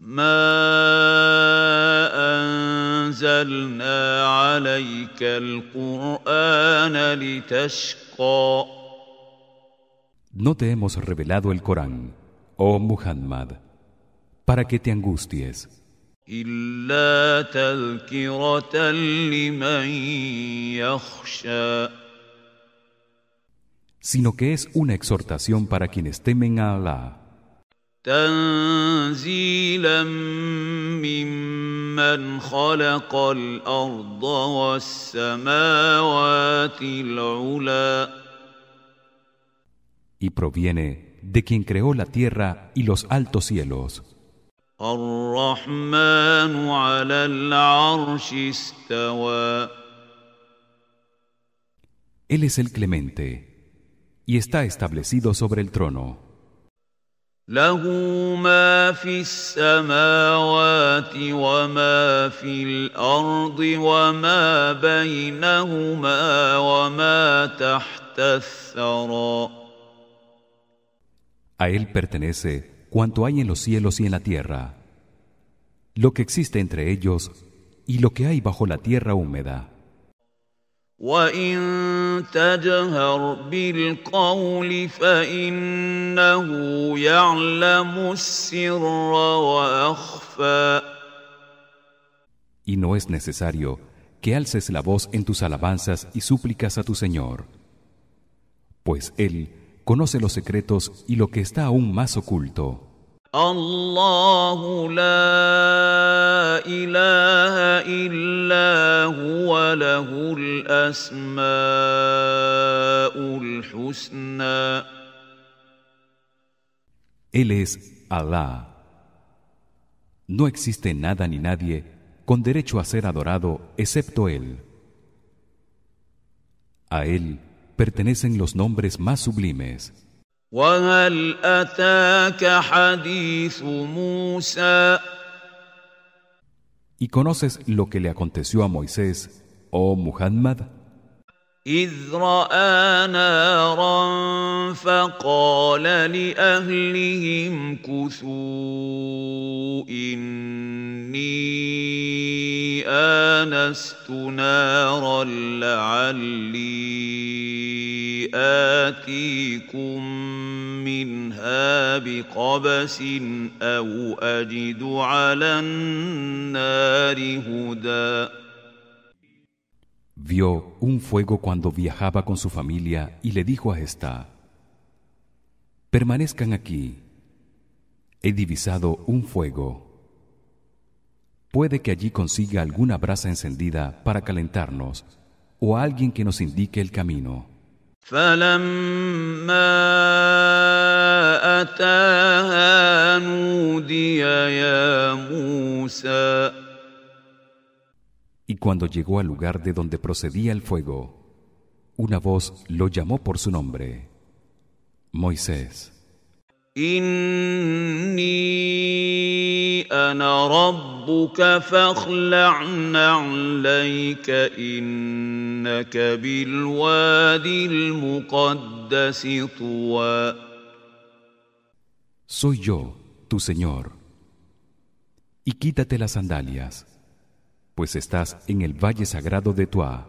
No te hemos revelado el Corán, oh Muhammad, para que te angusties. sino que es una exhortación para quienes temen a Allah y proviene de quien creó la tierra y los altos cielos Él es el clemente y está establecido sobre el trono. A él pertenece cuanto hay en los cielos y en la tierra, lo que existe entre ellos y lo que hay bajo la tierra húmeda. Y no es necesario que alces la voz en tus alabanzas y súplicas a tu Señor, pues él conoce los secretos y lo que está aún más oculto. الله لا إله إلا هو له husna' Él es Allah. No existe nada ni nadie con derecho a ser adorado excepto Él. A Él pertenecen los nombres más sublimes. Y conoces lo que le aconteció a Moisés, oh Muhammad, إذ رأى نارا فقال لأهلهم كثوا إني آنست نارا لعلي آتيكم منها بقبس أو أجد على النار هدى vio un fuego cuando viajaba con su familia y le dijo a esta: Permanezcan aquí. He divisado un fuego. Puede que allí consiga alguna brasa encendida para calentarnos o alguien que nos indique el camino cuando llegó al lugar de donde procedía el fuego una voz lo llamó por su nombre Moisés Soy yo tu Señor y quítate las sandalias pues estás en el valle sagrado de Tua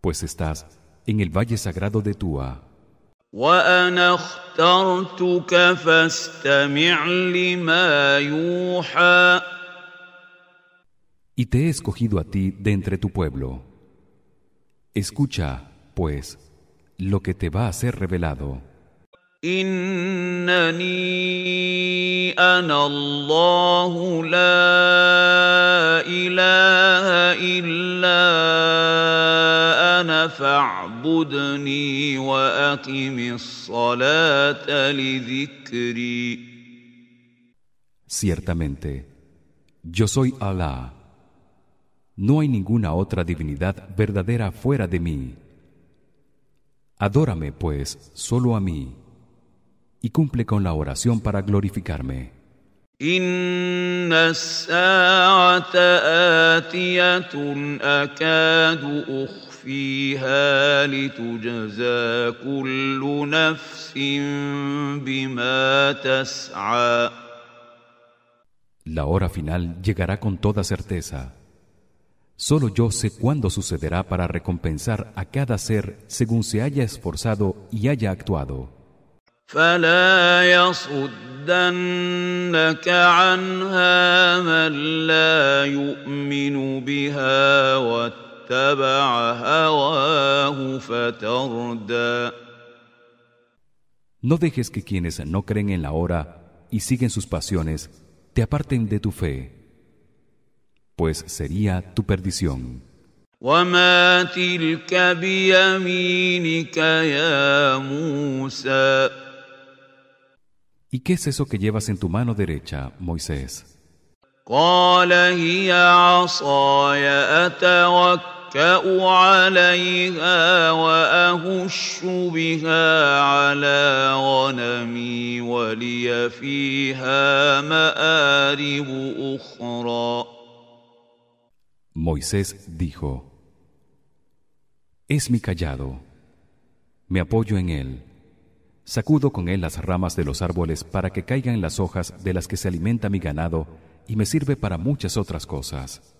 pues estás en el valle sagrado de Tua Y te he escogido a ti de entre tu pueblo escucha pues lo que te va a ser revelado إنني la الله illa إله إلا أنا فاعبدني وأقم الصلاة لذكري Ciertamente, yo soy Allah. No hay ninguna otra divinidad verdadera fuera de mí. Adórame, pues, solo a mí y cumple con la oración para glorificarme. La hora final llegará con toda certeza. Solo yo sé cuándo sucederá para recompensar a cada ser según se haya esforzado y haya actuado. No dejes que quienes no creen en la hora y siguen sus pasiones te aparten de tu fe, pues sería tu perdición. ¿Y qué es eso que llevas en tu mano derecha, Moisés? Moisés dijo Es mi callado me apoyo en él Sacudo con él las ramas de los árboles para que caigan las hojas de las que se alimenta mi ganado y me sirve para muchas otras cosas.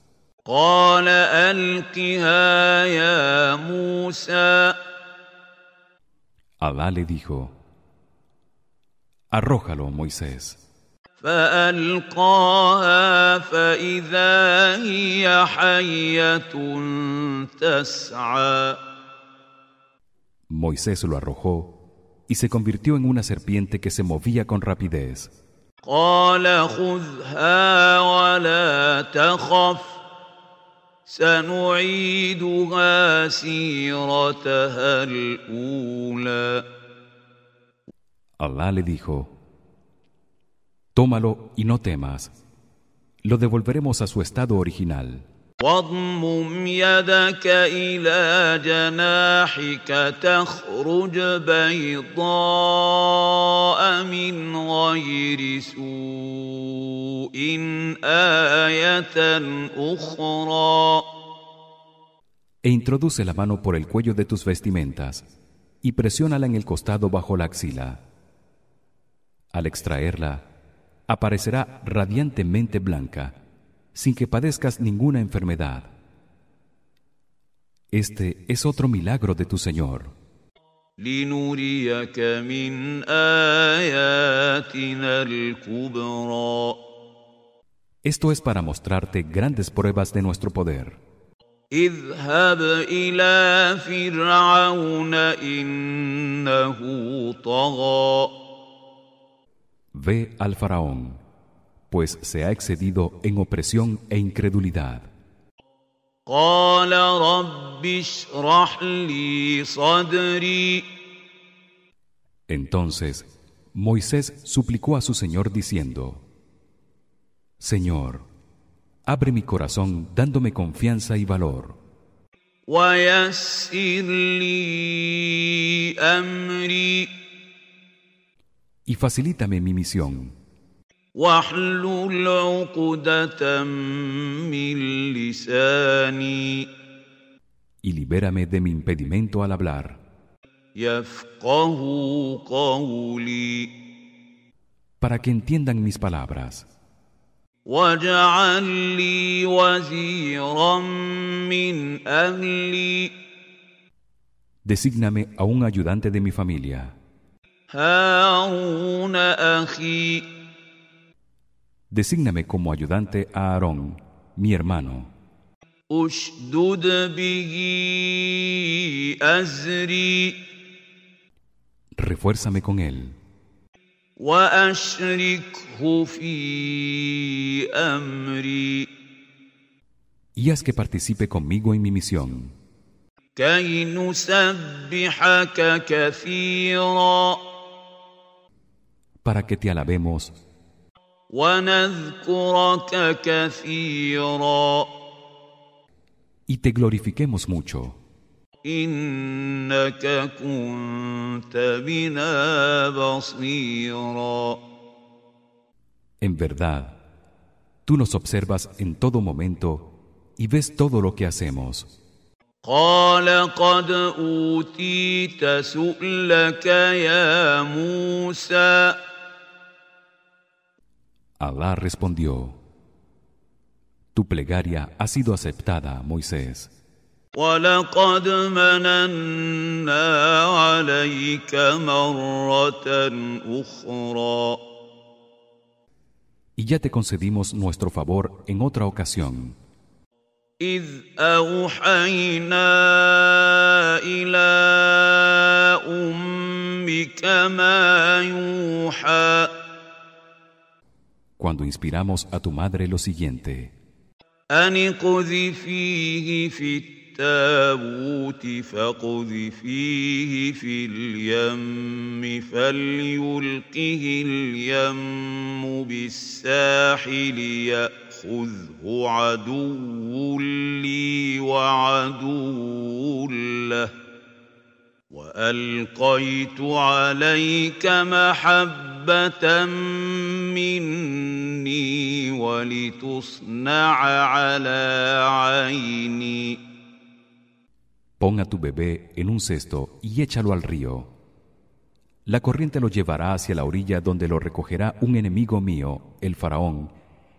Alá le dijo, Arrójalo, Moisés. Moisés lo arrojó y se convirtió en una serpiente que se movía con rapidez. Alá le dijo, Tómalo y no temas, lo devolveremos a su estado original. E introduce la mano por el cuello de tus vestimentas y presiónala en el costado bajo la axila. Al extraerla, aparecerá radiantemente blanca sin que padezcas ninguna enfermedad. Este es otro milagro de tu Señor. Esto es para mostrarte grandes pruebas de nuestro poder. Ve al faraón pues se ha excedido en opresión e incredulidad. Entonces Moisés suplicó a su Señor diciendo, Señor, abre mi corazón dándome confianza y valor. Y facilítame mi misión. Y libérame de mi impedimento al hablar. Para que entiendan mis palabras. designame Desígname a un ayudante de mi familia. Desígname como ayudante a Aarón, mi hermano. Refuérzame con él. Y haz que participe conmigo en mi misión. Para que te alabemos y te glorifiquemos mucho. En verdad, tú nos observas en todo momento y ves todo lo que hacemos. Alá respondió: Tu plegaria ha sido aceptada, Moisés. Y ya te concedimos nuestro favor en otra ocasión. cuando inspiramos a tu madre lo siguiente. التابوت فاقذفيه في اليم فليلقه اليم بالساحل ياخذه عدو لي وعدو له والقيت عليك محبه Ponga Pon tu bebé en un cesto y échalo al río. La corriente lo llevará hacia la orilla donde lo recogerá un enemigo mío, el faraón,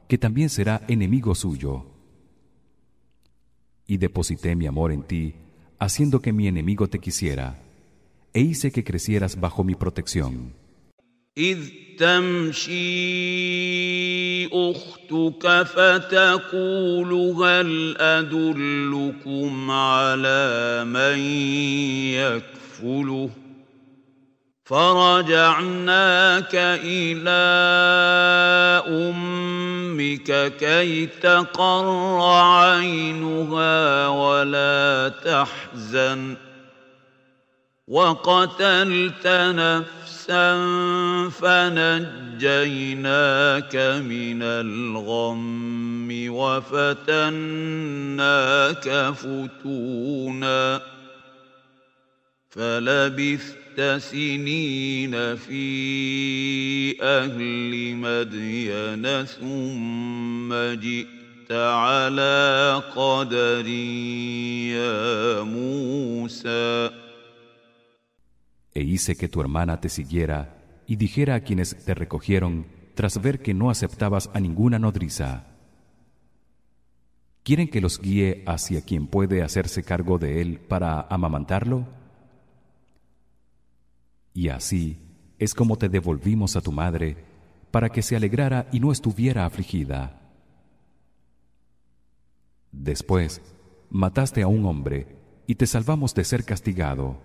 que también será enemigo suyo. Y deposité mi amor en ti, haciendo que mi enemigo te quisiera, e hice que crecieras bajo mi protección. إذ تمشي أختك فتقول هل أدلكم على من يكفله فرجعناك إلى أمك كي تقر عينها ولا تحزن ۖ وقتلت نفسا فنجيناك من الغم وفتناك فتونا فلبثت سنين في اهل مدين ثم جئت على قدر يا موسى e hice que tu hermana te siguiera y dijera a quienes te recogieron tras ver que no aceptabas a ninguna nodriza ¿Quieren que los guíe hacia quien puede hacerse cargo de él para amamantarlo? Y así es como te devolvimos a tu madre para que se alegrara y no estuviera afligida. Después mataste a un hombre y te salvamos de ser castigado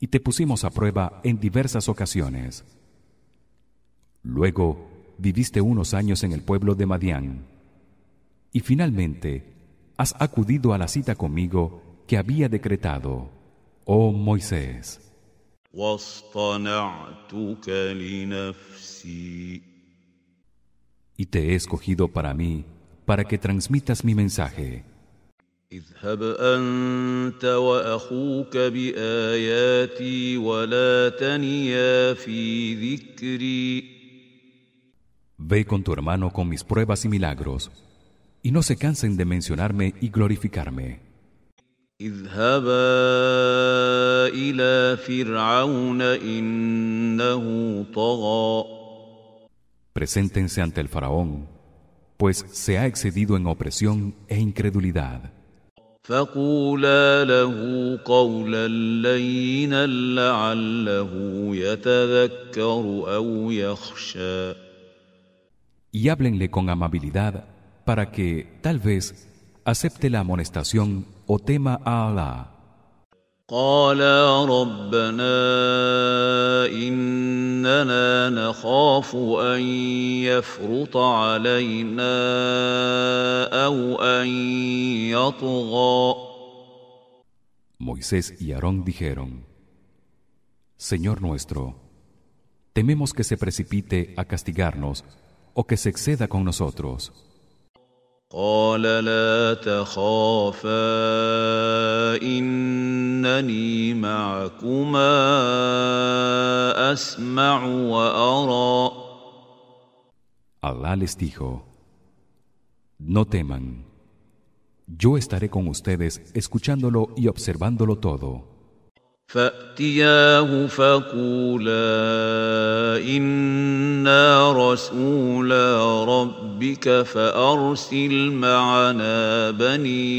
y te pusimos a prueba en diversas ocasiones. Luego viviste unos años en el pueblo de Madián. Y finalmente has acudido a la cita conmigo que había decretado, oh Moisés. Y te he escogido para mí, para que transmitas mi mensaje. Ve con tu hermano con mis pruebas y milagros, y no se cansen de mencionarme y glorificarme. presentense Preséntense ante el faraón, pues se ha excedido en opresión e incredulidad. فقولا له قولا لينا لعله يتذكر او يخشى Y háblenle con amabilidad para que, tal vez, acepte la amonestación o tema a Allah. ربنا Moisés y Aarón dijeron Señor nuestro tememos que se precipite a castigarnos o que se exceda con nosotros قال les dijo No teman yo estaré con ustedes escuchándolo y observándolo todo فاتياه فقولا انا رسولا ربك فارسل معنا بني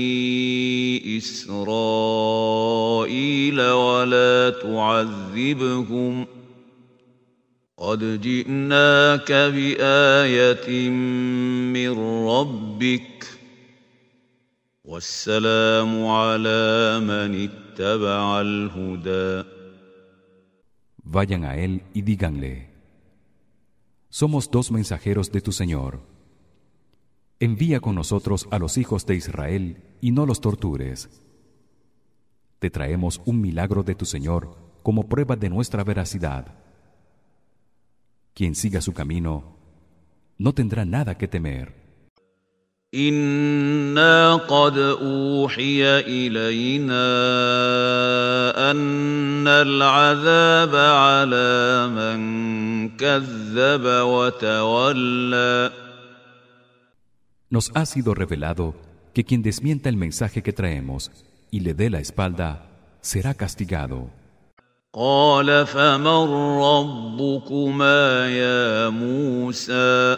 اسرائيل ولا تعذبهم قد جئناك بايه من ربك والسلام على من اتبع Vayan a él y díganle, Somos dos mensajeros de tu Señor. Envía con nosotros a los hijos de Israel y no los tortures. Te traemos un milagro de tu Señor como prueba de nuestra veracidad. Quien siga su camino no tendrá nada que temer. انا قد اوحي الينا ان العذاب على من كذب وتولى Nos ha sido revelado que quien desmienta el mensaje que traemos y le dé la espalda será castigado. قال فمن ربكما يا موسى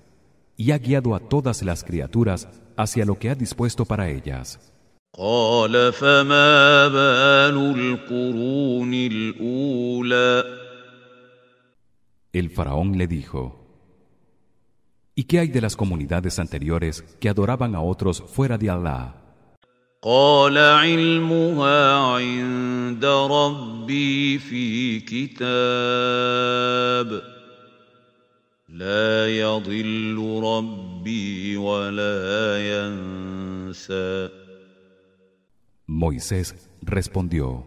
y ha guiado a todas las criaturas hacia lo que ha dispuesto para ellas. El faraón le dijo ¿Y qué hay de las comunidades anteriores que adoraban a otros fuera de Alá? Moisés respondió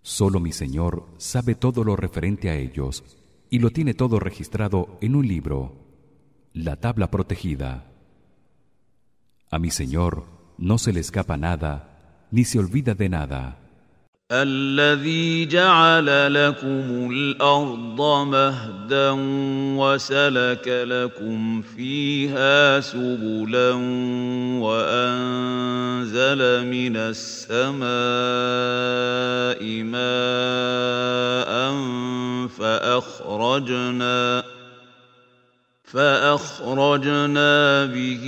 Solo mi Señor sabe todo lo referente a ellos y lo tiene todo registrado en un libro, la tabla protegida. A mi Señor no se le escapa nada, ni se olvida de nada. الذي جعل لكم الارض مهدا وسلك لكم فيها سبلا وانزل من السماء ماء فاخرجنا فاخرجنا به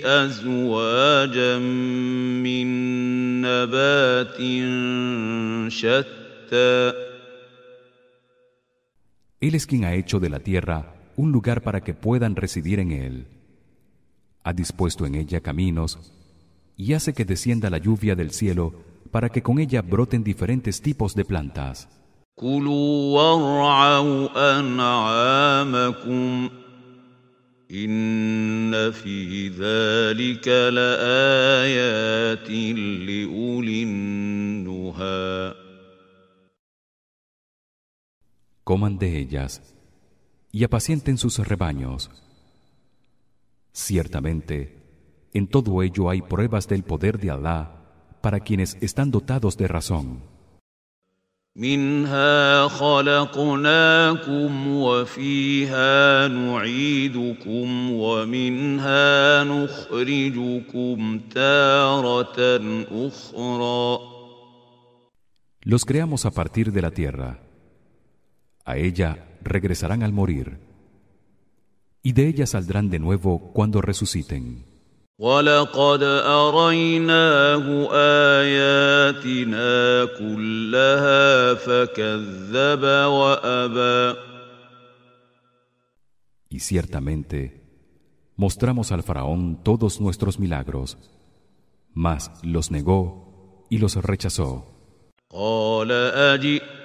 El Él es quien ha hecho de la tierra un lugar para que puedan residir en él. Ha dispuesto en ella caminos y hace que descienda la lluvia del cielo para que con ella broten diferentes tipos de plantas. Coman de ellas y apacienten sus rebaños. Ciertamente, en todo ello hay pruebas del poder de Allah para quienes están dotados de razón. Los creamos a partir de la tierra. A ella regresarán al morir. Y de ella saldrán de nuevo cuando resuciten. Y ciertamente mostramos al faraón todos nuestros milagros, mas los negó y los rechazó.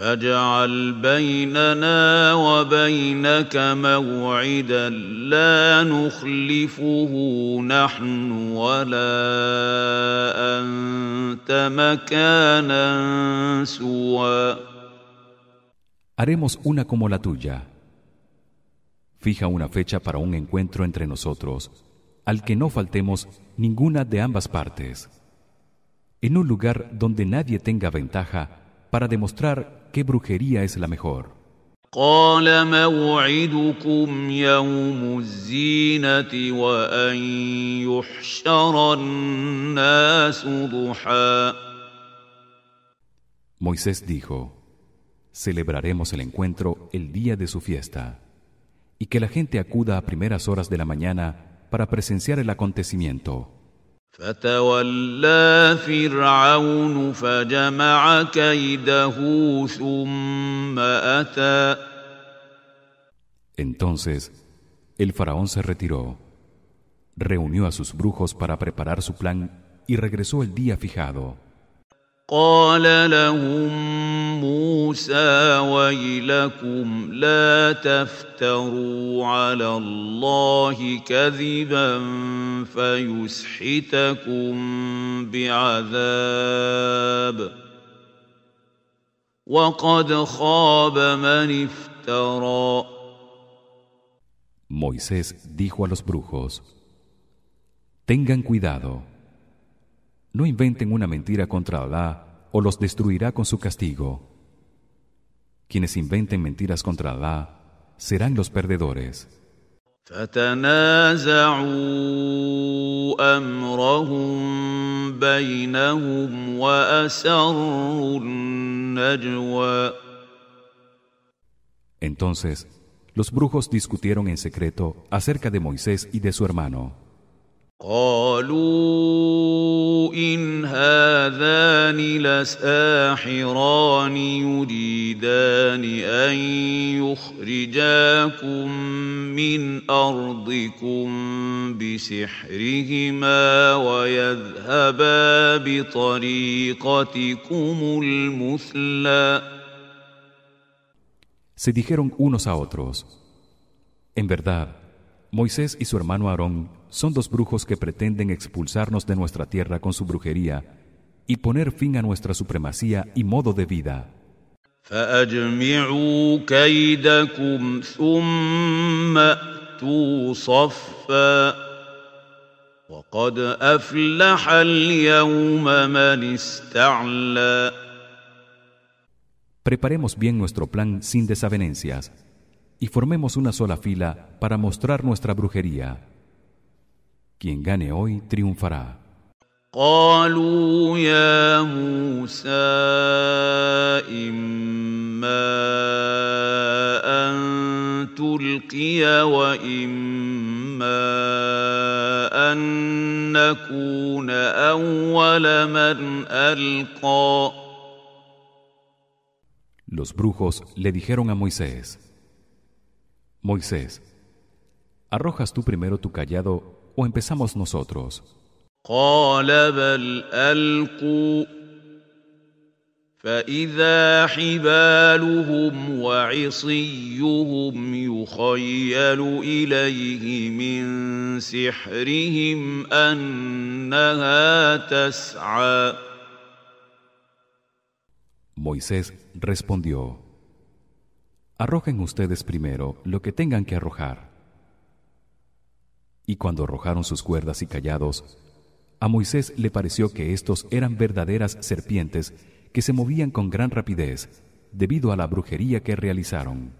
Haremos una como la tuya. Fija una fecha para un encuentro entre nosotros, al que no faltemos ninguna de ambas partes. En un lugar donde nadie tenga ventaja para demostrar qué brujería es la mejor. Moisés dijo: Celebraremos el encuentro el día de su fiesta y que la gente acuda a primeras horas de la mañana para presenciar el acontecimiento. Entonces el faraón se retiró, reunió a sus brujos para preparar su plan y regresó el día fijado. قال لهم موسى ويلكم لا تفتروا على الله كذبا فيسحتكم بعذاب وقد خاب من افترى Moisés dijo a los brujos, Tengan cuidado. no inventen una mentira contra Alá o los destruirá con su castigo. Quienes inventen mentiras contra Alá serán los perdedores. Entonces, los brujos discutieron en secreto acerca de Moisés y de su hermano. قالوا إن هذان لساحران يريدان أن يخرجاكم من أرضكم بسحرهما ويذهبا بطريقتكم المثلى Se dijeron unos a otros, en verdad, Moisés y su hermano Aarón son dos brujos que pretenden expulsarnos de nuestra tierra con su brujería y poner fin a nuestra supremacía y modo de vida. Preparemos bien nuestro plan sin desavenencias y formemos una sola fila para mostrar nuestra brujería. Quien gane hoy triunfará. Los brujos le dijeron a Moisés Moisés arrojas tú primero tu callado o empezamos nosotros قال بل القوا فاذا حبالهم وعصيهم يخيل اليه من سحرهم انها تسعى Moisés respondió arrojen ustedes primero lo que tengan que arrojar. Y cuando arrojaron sus cuerdas y callados, a Moisés le pareció que estos eran verdaderas serpientes que se movían con gran rapidez debido a la brujería que realizaron.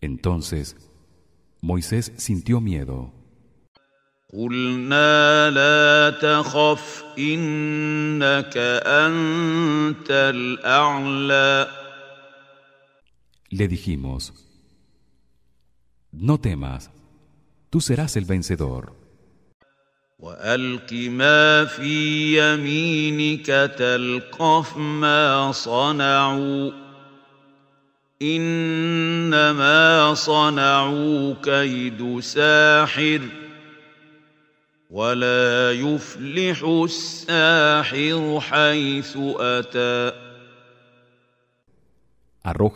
Entonces Moisés sintió miedo. قلنا لا تخف انك انت الاعلى Le dijimos No temas tú serás el vencedor والق ما في يمينك تلقف ما صنعوا انما صنعوا كيد ساحر Arroja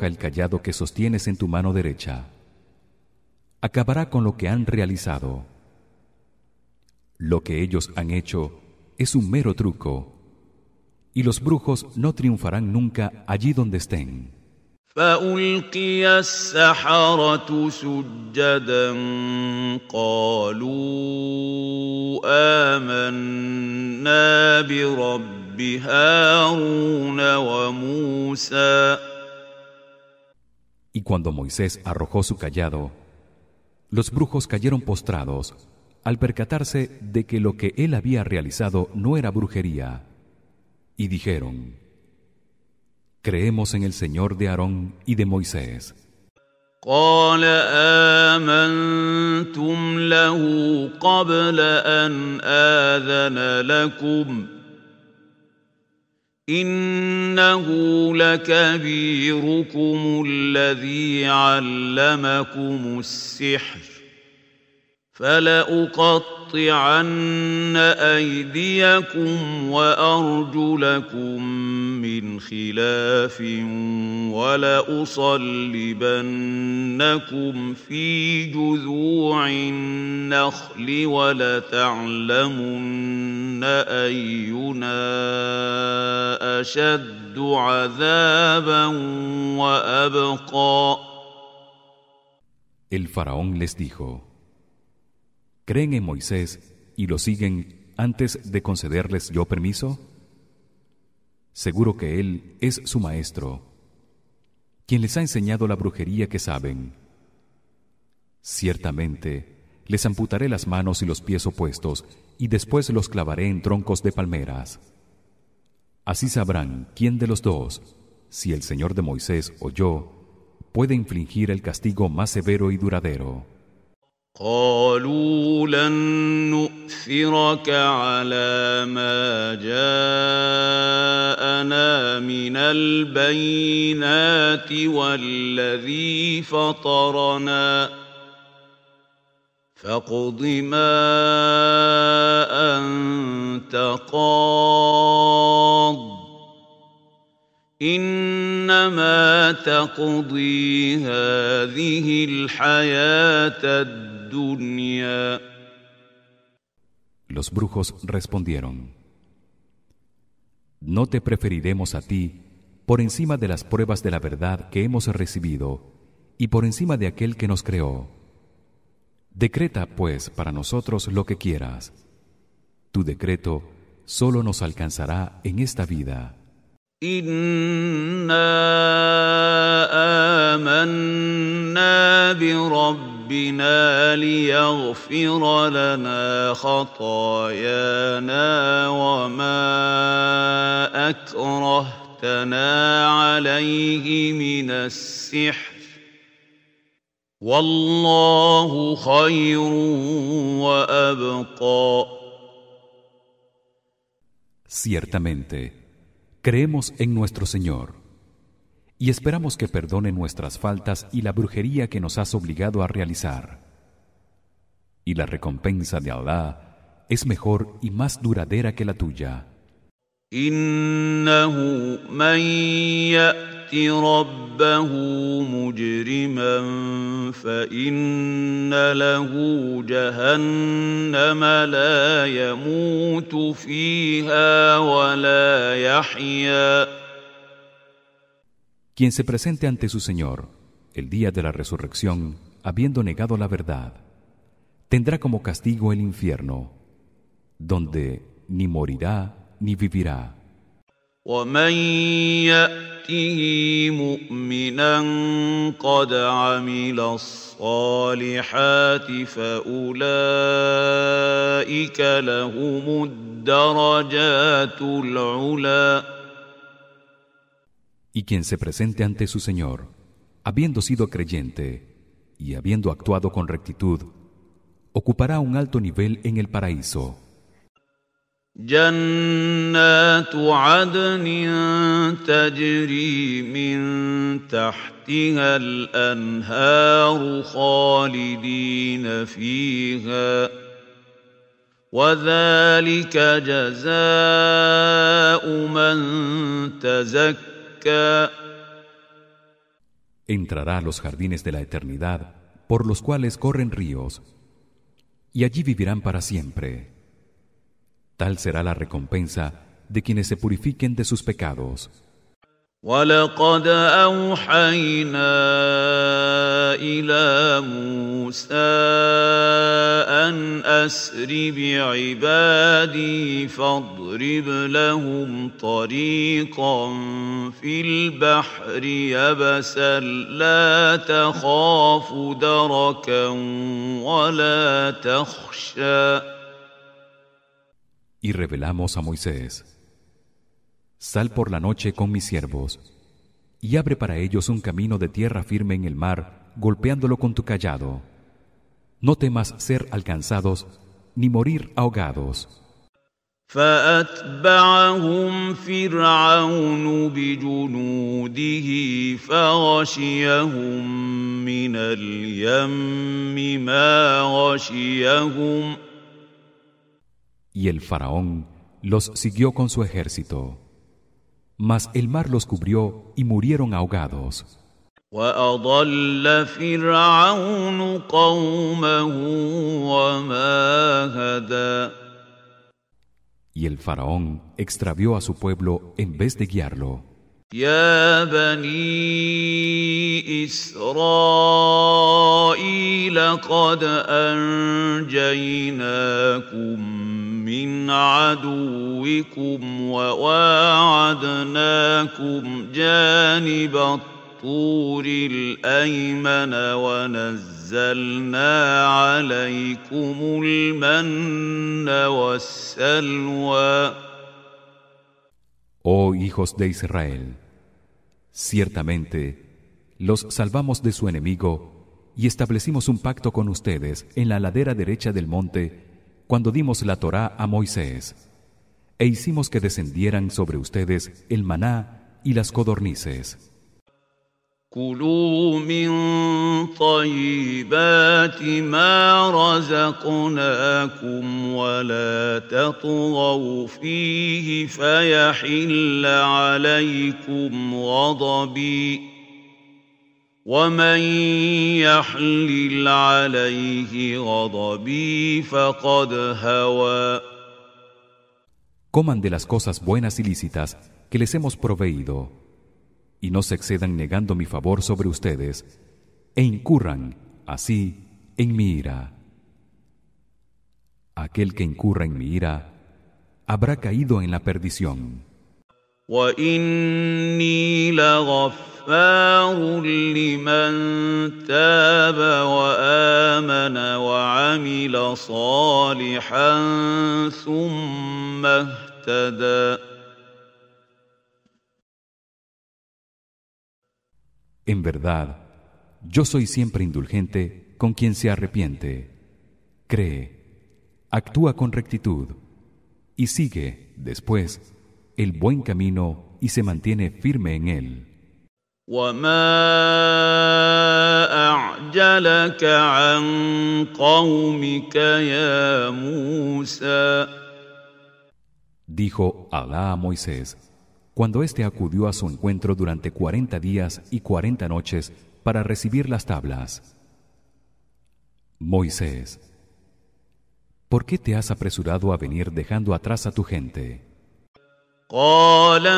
el callado que sostienes en tu mano derecha. Acabará con lo que han realizado. Lo que ellos han hecho es un mero truco, y los brujos no triunfarán nunca allí donde estén. Y cuando Moisés arrojó su callado, los brujos cayeron postrados al percatarse de que lo que él había realizado no era brujería, y dijeron: Creemos en el Señor de Aarón y de Moisés. قال آمنتم له قبل أن آذن لكم إنه لكبيركم الذي علمكم السحر فلأقطعن أيديكم وأرجلكم من خلاف ولأصلبنكم في جذوع النخل ولتعلمن أينا أشد عذابا وأبقى El faraón les dijo, creen en Moisés y lo siguen antes de concederles yo permiso? Seguro que él es su maestro, quien les ha enseñado la brujería que saben. Ciertamente, les amputaré las manos y los pies opuestos y después los clavaré en troncos de palmeras. Así sabrán quién de los dos, si el Señor de Moisés o yo, puede infligir el castigo más severo y duradero. قالوا لن نؤثرك على ما جاءنا من البينات والذي فطرنا فاقض ما انت قاض انما تقضي هذه الحياه الدنيا Los brujos respondieron: No te preferiremos a ti por encima de las pruebas de la verdad que hemos recibido y por encima de aquel que nos creó. Decreta pues para nosotros lo que quieras. Tu decreto solo nos alcanzará en esta vida. إنا آمنا بربنا ليغفر لنا خطايانا وما أكرهتنا عليه من السحر والله خير وأبقى Ciertamente creemos en nuestro Señor y esperamos que perdone nuestras faltas y la brujería que nos has obligado a realizar. Y la recompensa de Allah es mejor y más duradera que la tuya. Quien se presente ante su Señor el día de la resurrección habiendo negado la verdad tendrá como castigo el infierno donde ni morirá ni vivirá. Y quien se presente ante su Señor, habiendo sido creyente y habiendo actuado con rectitud, ocupará un alto nivel en el paraíso. جنات عدن تجري من تحتها الانهار خالدين فيها وذلك جزاء من تزكى entrará a los jardines de la eternidad por los cuales corren ríos y allí vivirán para siempre tal será la recompensa de quienes se purifiquen de sus pecados. ولقد أوحينا إلى موسى أن أسر بعبادي فاضرب لهم طريقا في البحر يبسا لا تخاف دركا ولا تخشى y revelamos a Moisés Sal por la noche con mis siervos y abre para ellos un camino de tierra firme en el mar golpeándolo con tu callado no temas ser alcanzados ni morir ahogados y el faraón los siguió con su ejército mas el mar los cubrió y murieron ahogados y el faraón extravió a su pueblo en vez de guiarlo Oh hijos de Israel, ciertamente los salvamos de su enemigo y establecimos un pacto con ustedes en la ladera derecha del monte cuando dimos la Torá a Moisés e hicimos que descendieran sobre ustedes el maná y las codornices. Coman de las cosas buenas y lícitas que les hemos proveído y no se excedan negando mi favor sobre ustedes e incurran así en mi ira. Aquel que incurra en mi ira habrá caído en la perdición. En verdad, yo soy siempre indulgente con quien se arrepiente. Cree, actúa con rectitud y sigue, después, el buen camino y se mantiene firme en él. Dijo Alá a Moisés, cuando éste acudió a su encuentro durante cuarenta días y cuarenta noches para recibir las tablas. Moisés, ¿por qué te has apresurado a venir dejando atrás a tu gente? Moisés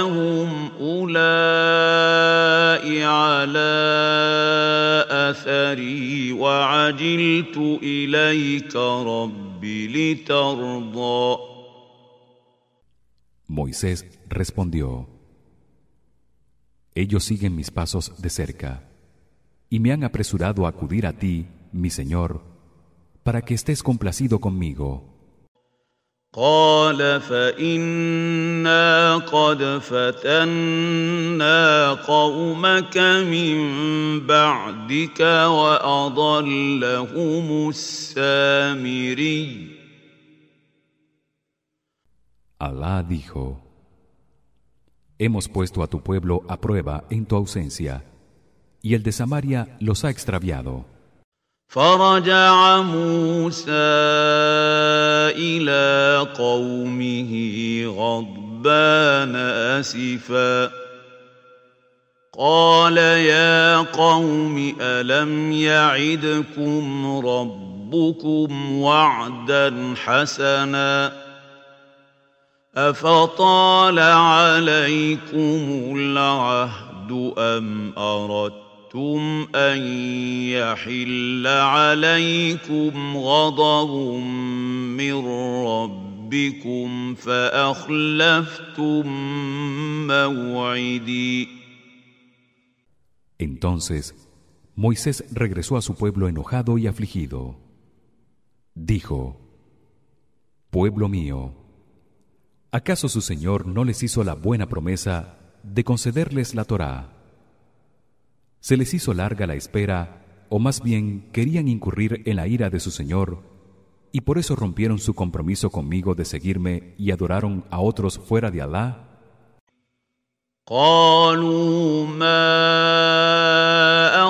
respondió Ellos siguen mis pasos de cerca y me han apresurado a acudir a ti, mi Señor, para que estés complacido conmigo. قال فإنا قد فتنا قومك من بعدك Alá dijo Hemos puesto a tu pueblo a prueba en tu ausencia y el de Samaria los ha extraviado فرجع موسى إلى قومه غضبان أسفا قال يا قوم ألم يعدكم ربكم وعدا حسنا أفطال عليكم العهد أم أردت Entonces Moisés regresó a su pueblo enojado y afligido. Dijo, Pueblo mío, ¿acaso su Señor no les hizo la buena promesa de concederles la Torá? se les hizo larga la espera o más bien querían incurrir en la ira de su señor y por eso rompieron su compromiso conmigo de seguirme y adoraron a otros fuera de Alá قالوا ما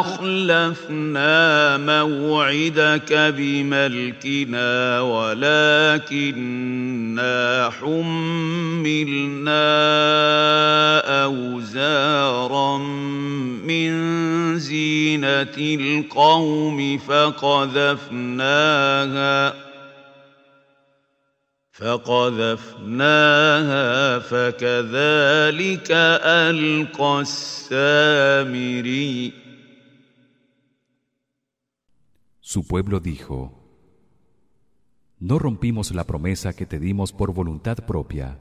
اخلفنا موعدك بملكنا ولكننا حملنا اوزارا من زينه القوم فقذفناها Su pueblo dijo, No rompimos la promesa que te dimos por voluntad propia.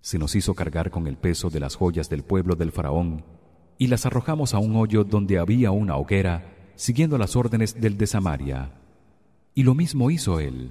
Se nos hizo cargar con el peso de las joyas del pueblo del faraón y las arrojamos a un hoyo donde había una hoguera, siguiendo las órdenes del de Samaria. Y lo mismo hizo él.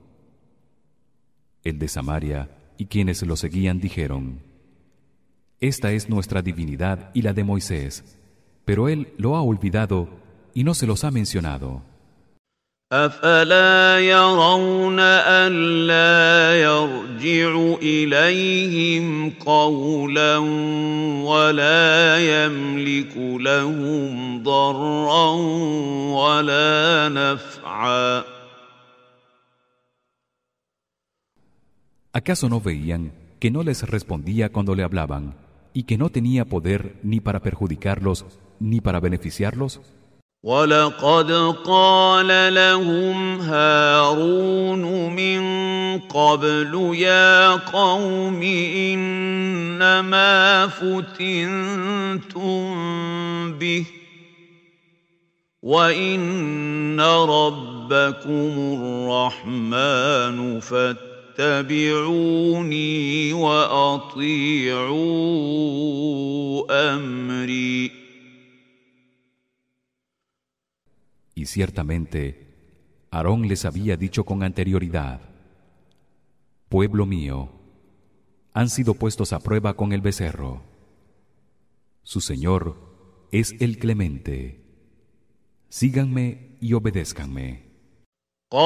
el de Samaria y quienes lo seguían dijeron Esta es nuestra divinidad y la de Moisés pero él lo ha olvidado y no se los ha mencionado ¿Acaso no veían que no les respondía cuando le hablaban y que no tenía poder ni para perjudicarlos ni para beneficiarlos? وَلَقَدْ قال لهم هارون مِنْ قبل يا قوم انما فتنتم به وان ربكم الرحمن فاتقوا y ciertamente Aarón les había dicho con anterioridad Pueblo mío han sido puestos a prueba con el becerro Su Señor es el Clemente Síganme y obedezcanme. Estos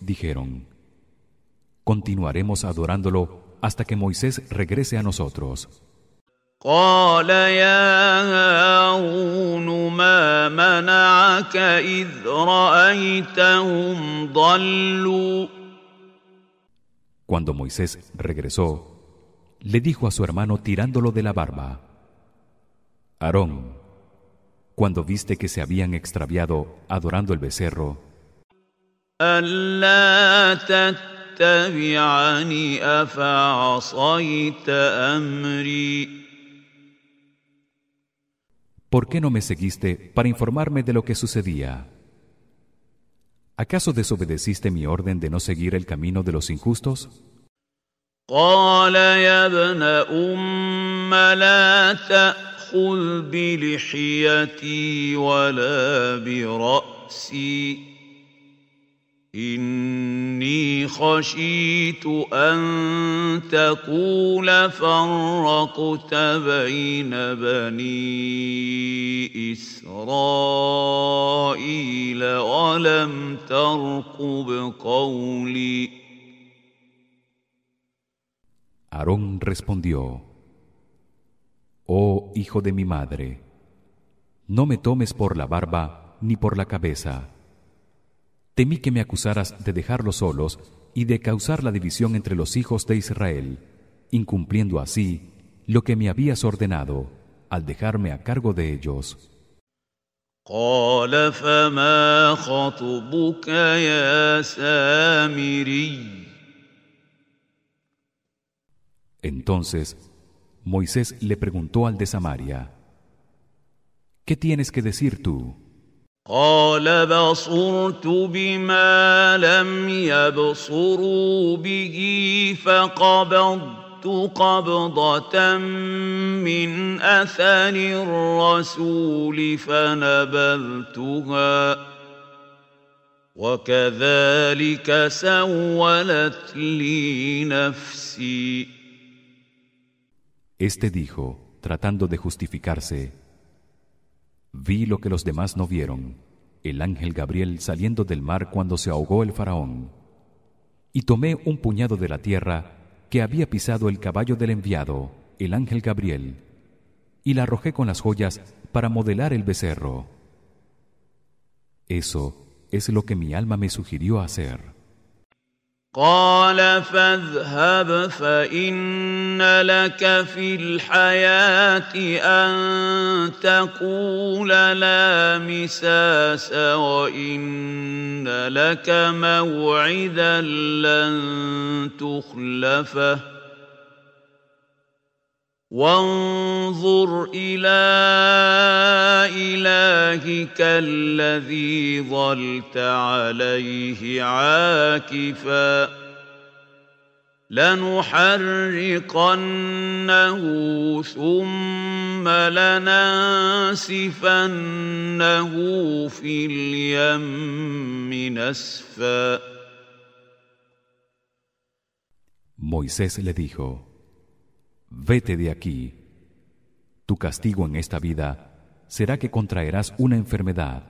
dijeron, continuaremos adorándolo hasta que Moisés regrese a nosotros. Cuando Moisés regresó, le dijo a su hermano tirándolo de la barba, Aarón, cuando viste que se habían extraviado adorando el becerro, ¿Por qué no me seguiste para informarme de lo que sucedía? ¿Acaso desobedeciste mi orden de no seguir el camino de los injustos? Aarón respondió, Oh hijo de mi madre, no me tomes por la barba ni por la cabeza. Temí que me acusaras de dejarlos solos y de causar la división entre los hijos de Israel, incumpliendo así lo que me habías ordenado al dejarme a cargo de ellos. Entonces Moisés le preguntó al de Samaria ¿Qué tienes que decir tú? قال بصرت بما لم يبصروا به فقبضت قبضة من أثر الرسول فنبذتها وكذلك سولت لي نفسي Este dijo, tratando de justificarse, Vi lo que los demás no vieron, el ángel Gabriel saliendo del mar cuando se ahogó el faraón. Y tomé un puñado de la tierra que había pisado el caballo del enviado, el ángel Gabriel, y la arrojé con las joyas para modelar el becerro. Eso es lo que mi alma me sugirió hacer. قال فاذهب فان لك في الحياه ان تقول لا مساس وان لك موعدا لن تخلفه وانظر الى الهك الذي ظلت عليه عاكفا لنحرقنه ثم لننسفنه في اليم نسفا Moisés le dijo vete de aquí tu castigo en esta vida será que contraerás una enfermedad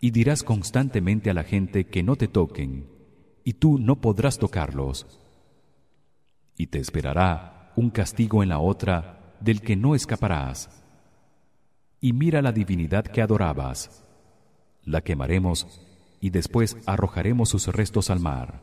y dirás constantemente a la gente que no te toquen y tú no podrás tocarlos y te esperará un castigo en la otra del que no escaparás y mira la divinidad que adorabas la quemaremos y después arrojaremos sus restos al mar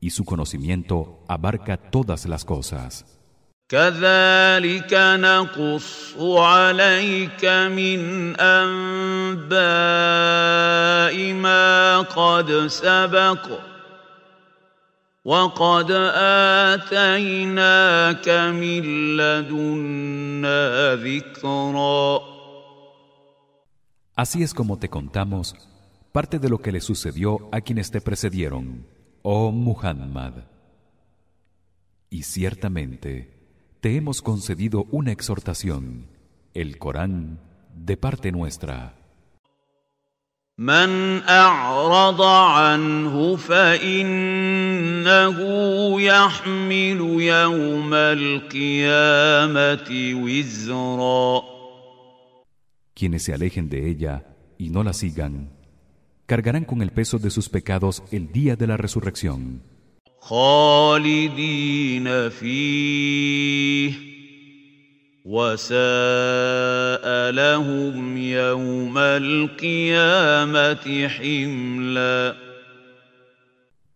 y su conocimiento abarca todas las cosas. Así es como te contamos parte de lo que le sucedió a quienes te precedieron oh Muhammad y ciertamente te hemos concedido una exhortación el Corán de parte nuestra quienes se alejen de ella y no la sigan cargarán con el peso de sus pecados el día de la resurrección.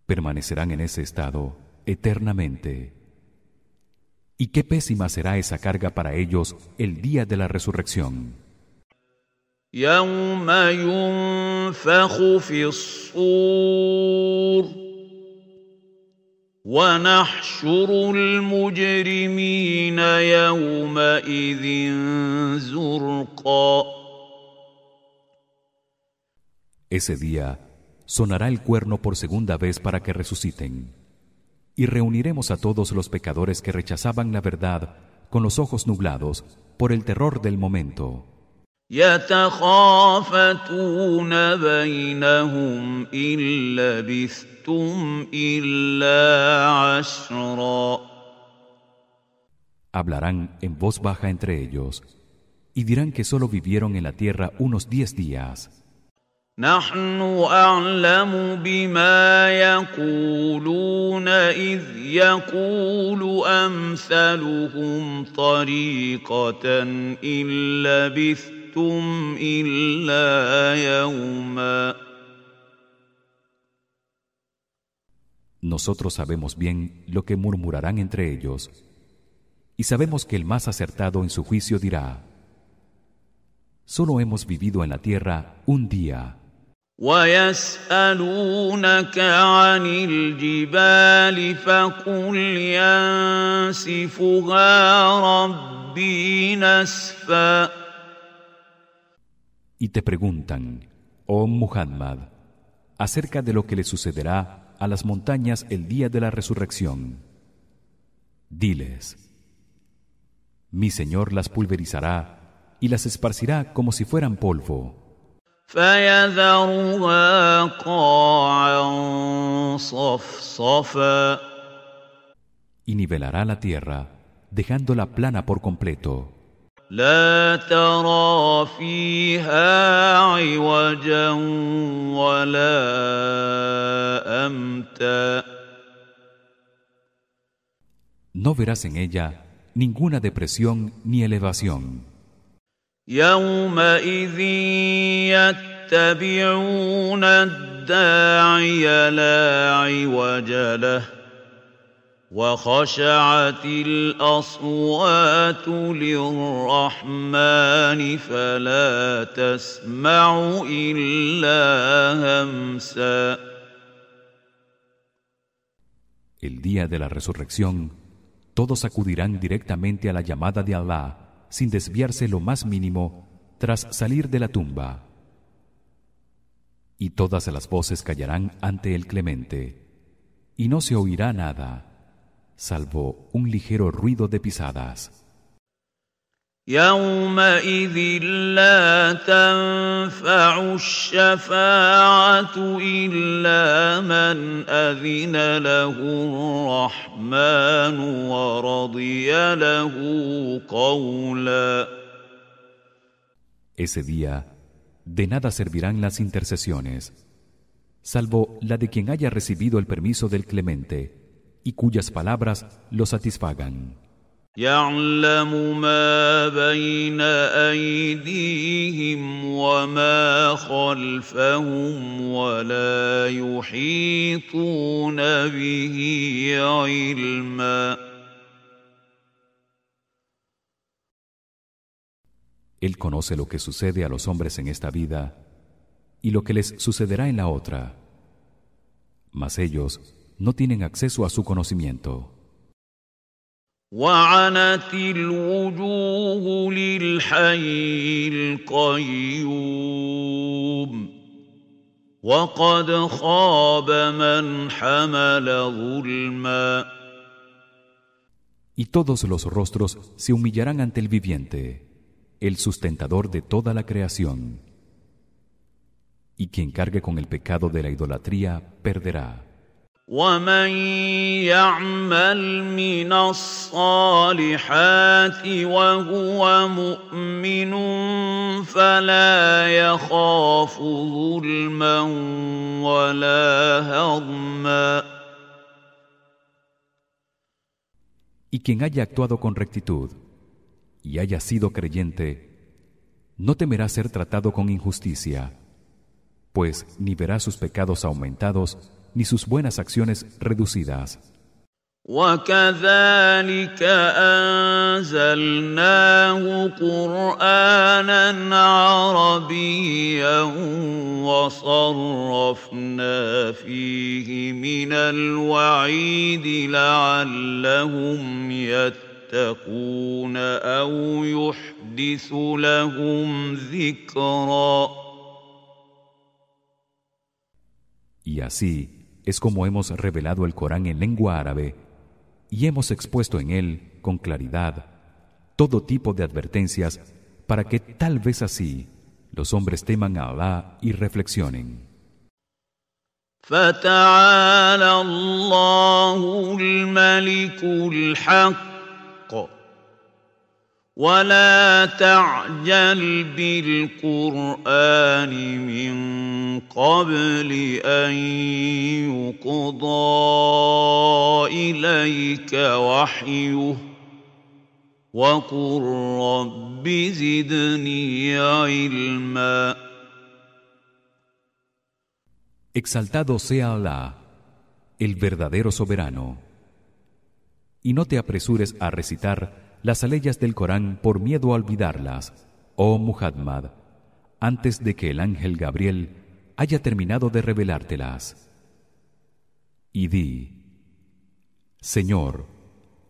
Permanecerán en ese estado eternamente. Y qué pésima será esa carga para ellos el día de la resurrección. يوم Ese día sonará el cuerno por segunda vez para que resuciten y reuniremos a todos los pecadores que rechazaban la verdad con los ojos nublados por el terror del momento يتخافتون بينهم إن لبثتم إلا عشرا Hablarán en voz baja entre ellos y dirán que solo vivieron en la tierra unos diez días. نحن اعلم بما يقولون اذ يقول امثلهم طريقه ان لبثتم Nosotros sabemos bien lo que murmurarán entre ellos y sabemos que el más acertado en su juicio dirá Solo hemos vivido en la tierra un día y te preguntan oh Muhammad acerca de lo que le sucederá a las montañas el día de la resurrección diles mi Señor las pulverizará y las esparcirá como si fueran polvo y nivelará la tierra dejándola plana por completo لا ترى فيها عوجا ولا أمتا No verás en ella ninguna depresión ni elevación. يومئذ يتبعون الداعي لا عوج له El día de la resurrección, todos acudirán directamente a la llamada de Allah sin desviarse lo más mínimo tras salir de la tumba. Y todas las voces callarán ante el Clemente, y no se oirá nada salvo un ligero ruido de pisadas. Ese día de nada servirán las intercesiones, salvo la de quien haya recibido el permiso del Clemente y cuyas palabras lo satisfagan. Él conoce lo que sucede a los hombres en esta vida y lo que les sucederá en la otra. Mas ellos no tienen acceso a su conocimiento. Y todos los rostros se humillarán ante el viviente, el sustentador de toda la creación. Y quien cargue con el pecado de la idolatría perderá. Y quien haya actuado con rectitud y haya sido creyente, no temerá ser tratado con injusticia, pues ni verá sus pecados aumentados ni sus buenas acciones reducidas. Y así es como hemos revelado el Corán en lengua árabe y hemos expuesto en él con claridad todo tipo de advertencias para que tal vez así los hombres teman a Allah y reflexionen. ولا تعجل بالقران من قبل ان يقضى اليك وحيه وقل رب زدني علما Exaltado sea Allah, el verdadero soberano. Y no te apresures a recitar las aleyas del Corán por miedo a olvidarlas, oh Muhammad, antes de que el ángel Gabriel haya terminado de revelártelas. Y di: Señor,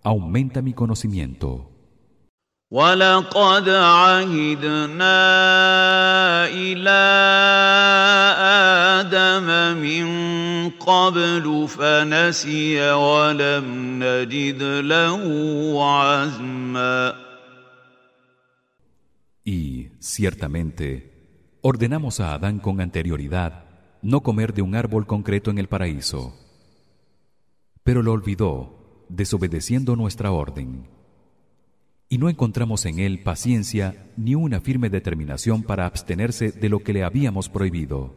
aumenta mi conocimiento. Y ciertamente ordenamos a Adán con anterioridad no comer de un árbol concreto en el paraíso. Pero lo olvidó, desobedeciendo nuestra orden y no encontramos en él paciencia ni una firme determinación para abstenerse de lo que le habíamos prohibido.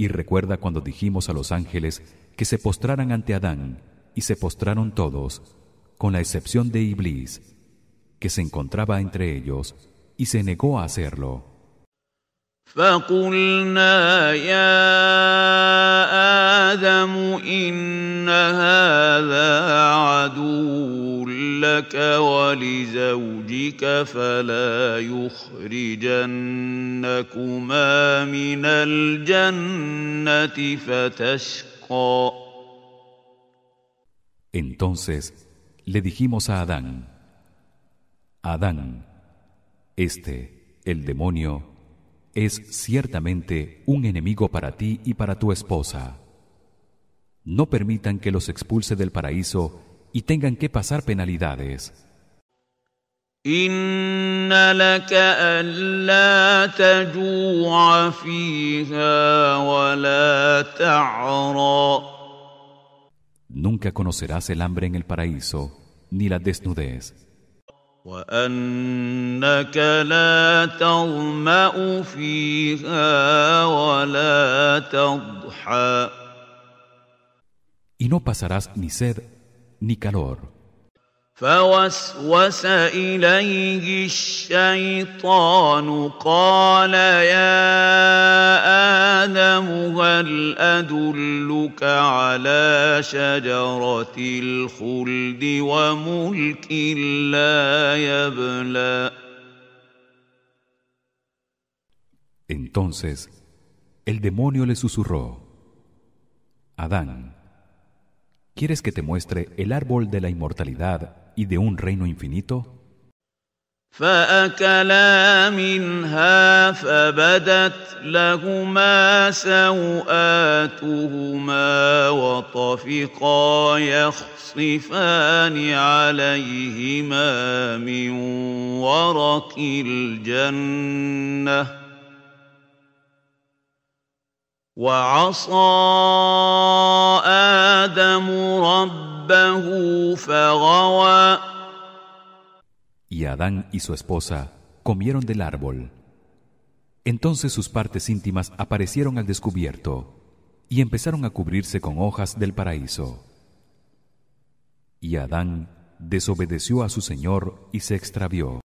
Y recuerda cuando dijimos a los ángeles que se postraran ante Adán y se postraron todos con la excepción de iblis que se encontraba entre ellos y se negó a hacerlo فقلنا يا آدم إن هذا عدو لك ولزوجك فلا يخرجنكما من الجنة فتشقى Entonces le dijimos a Adán: Adán, este, el demonio, es ciertamente un enemigo para ti y para tu esposa. No permitan que los expulse del paraíso y tengan que pasar penalidades nunca conocerás el hambre en el paraíso ni la desnudez y no pasarás ni sed ni calor فوسوس اليه الشيطان قال يا ادم هل ادلك على شجره الخلد وملك لا يبلى Entonces el demonio le susurró Adán ¿Quieres que te muestre el árbol de la inmortalidad y de un reino infinito? فأكلا منها فبدت لهما سوآتهما وطفقا يخصفان عليهما من ورق الجنة Y Adán y su esposa comieron del árbol. Entonces sus partes íntimas aparecieron al descubierto y empezaron a cubrirse con hojas del paraíso. Y Adán desobedeció a su Señor y se extravió.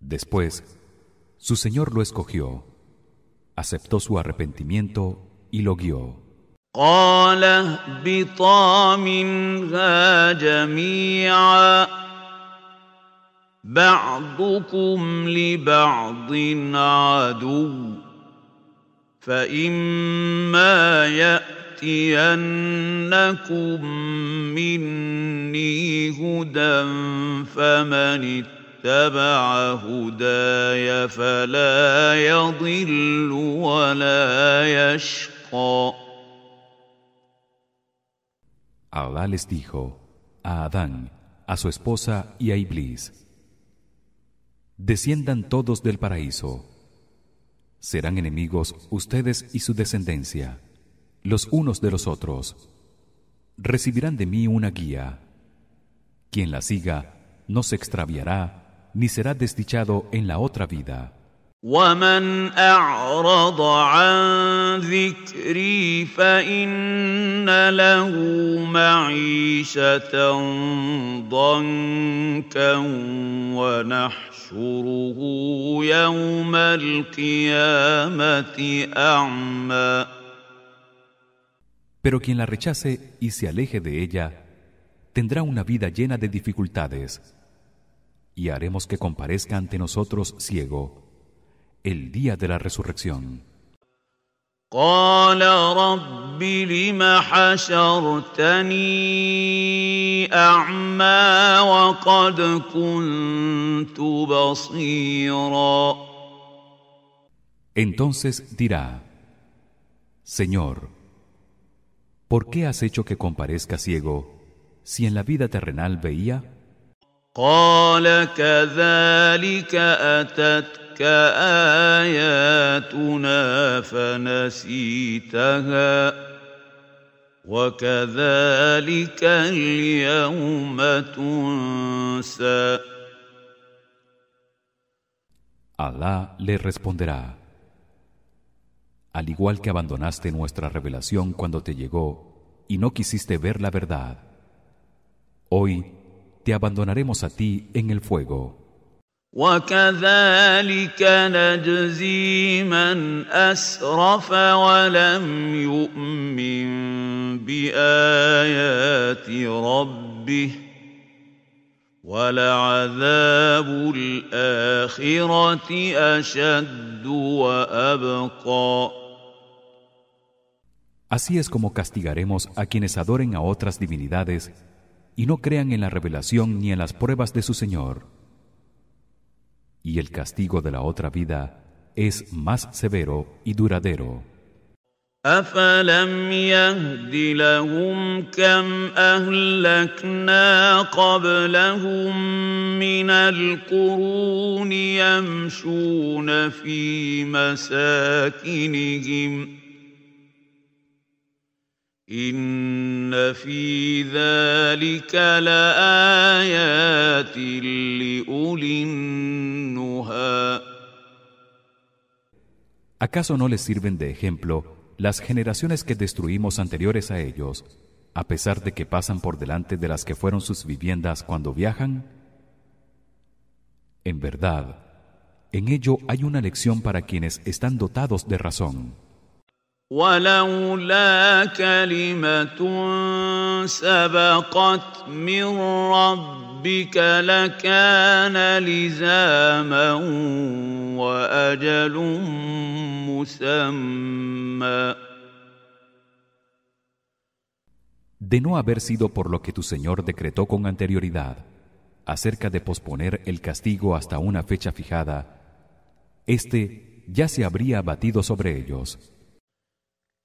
Después, su Señor lo escogió, aceptó su arrepentimiento y lo guió. بعضكم لبعض عدو فإما يأتينكم مني هدى فمن اتبع هداي فلا يضل ولا يشقى Allah les dijo a Adán, a su esposa y a Iblis, desciendan todos del paraíso serán enemigos ustedes y su descendencia los unos de los otros recibirán de mí una guía quien la siga no se extraviará ni será desdichado en la otra vida pero quien la rechace y se aleje de ella tendrá una vida llena de dificultades y haremos que comparezca ante nosotros ciego el día de la resurrección. Entonces dirá Señor ¿Por qué has hecho que comparezca ciego si en la vida terrenal veía? Alá le responderá Al igual que abandonaste nuestra revelación cuando te llegó y no quisiste ver la verdad hoy te abandonaremos a ti en el fuego Así es como castigaremos a quienes adoren a otras divinidades y no crean en la revelación ni en las pruebas de su Señor y el castigo de la otra vida es más severo y duradero. أَفَلَمْ يهد لهم كم أهلكنا قبلهم من القرون يمشون في مساكنهم ۖ ¿Acaso no les sirven de ejemplo las generaciones que destruimos anteriores a ellos, a pesar de que pasan por delante de las que fueron sus viviendas cuando viajan? En verdad, en ello hay una lección para quienes están dotados de razón. De no haber sido por lo que tu Señor decretó con anterioridad acerca de posponer el castigo hasta una fecha fijada, éste ya se habría abatido sobre ellos.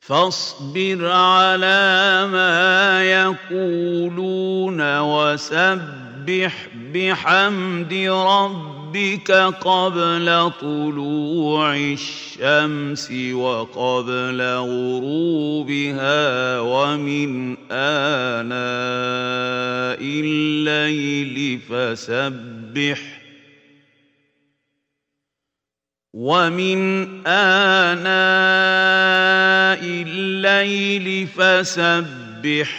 فاصبر على ما يقولون وسبح بحمد ربك قبل طلوع الشمس وقبل غروبها ومن آناء الليل فسبح ومن الليل فسبح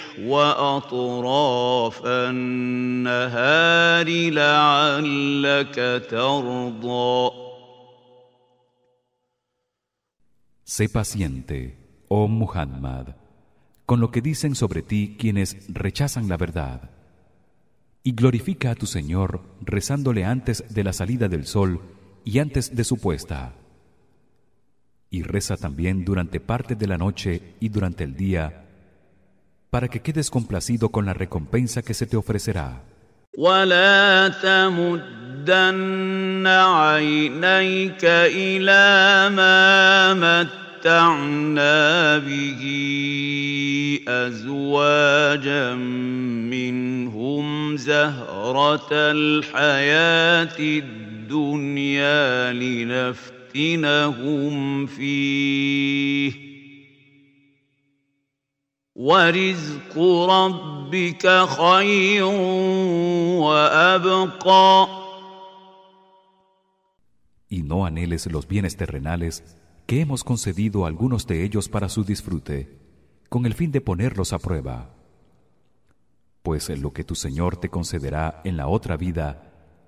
النهار لعلك ترضى Sé paciente, oh Muhammad, con lo que dicen sobre ti quienes rechazan la verdad. Y glorifica a tu Señor rezándole antes de la salida del sol y antes de su puesta y reza también durante parte de la noche y durante el día para que quedes complacido con la recompensa que se te ofrecerá y no anheles los bienes terrenales que hemos concedido algunos de ellos para su disfrute, con el fin de ponerlos a prueba. Pues lo que tu Señor te concederá en la otra vida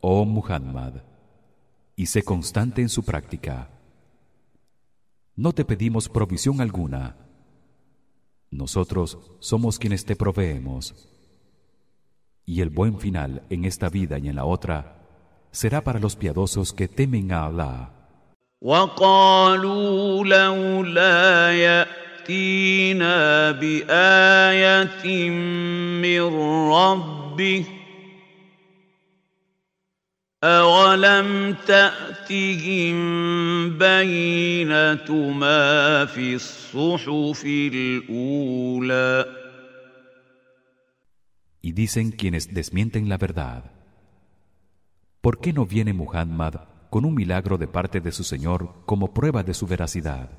oh Muhammad y sé constante en su práctica no te pedimos provisión alguna nosotros somos quienes te proveemos y el buen final en esta vida y en la otra será para los piadosos que temen a Allah y dicen quienes desmienten la verdad ¿Por qué no viene Muhammad con un milagro de parte de su Señor como prueba de su veracidad?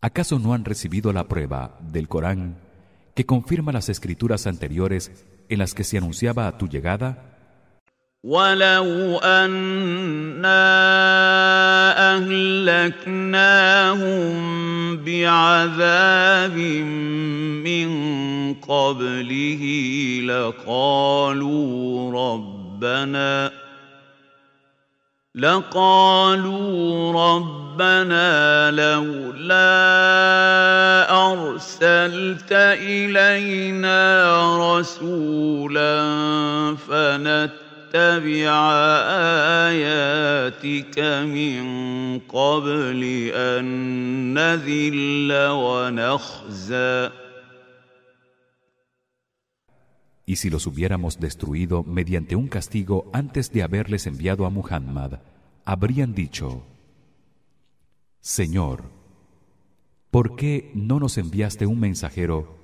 ¿Acaso no han recibido la prueba del Corán que confirma las escrituras anteriores en las que se anunciaba a tu llegada? ولو أنا أهلكناهم بعذاب من قبله لقالوا ربنا لقالوا ربنا لولا أرسلت إلينا رسولا فنت Y si los hubiéramos destruido mediante un castigo antes de haberles enviado a Muhammad, habrían dicho, Señor, ¿por qué no nos enviaste un mensajero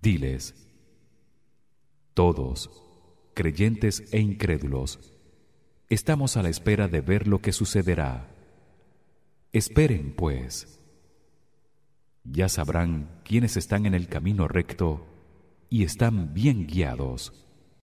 Diles: Todos, creyentes e incrédulos, estamos a la espera de ver lo que sucederá. Esperen, pues. Ya sabrán quiénes están en el camino recto y están bien guiados.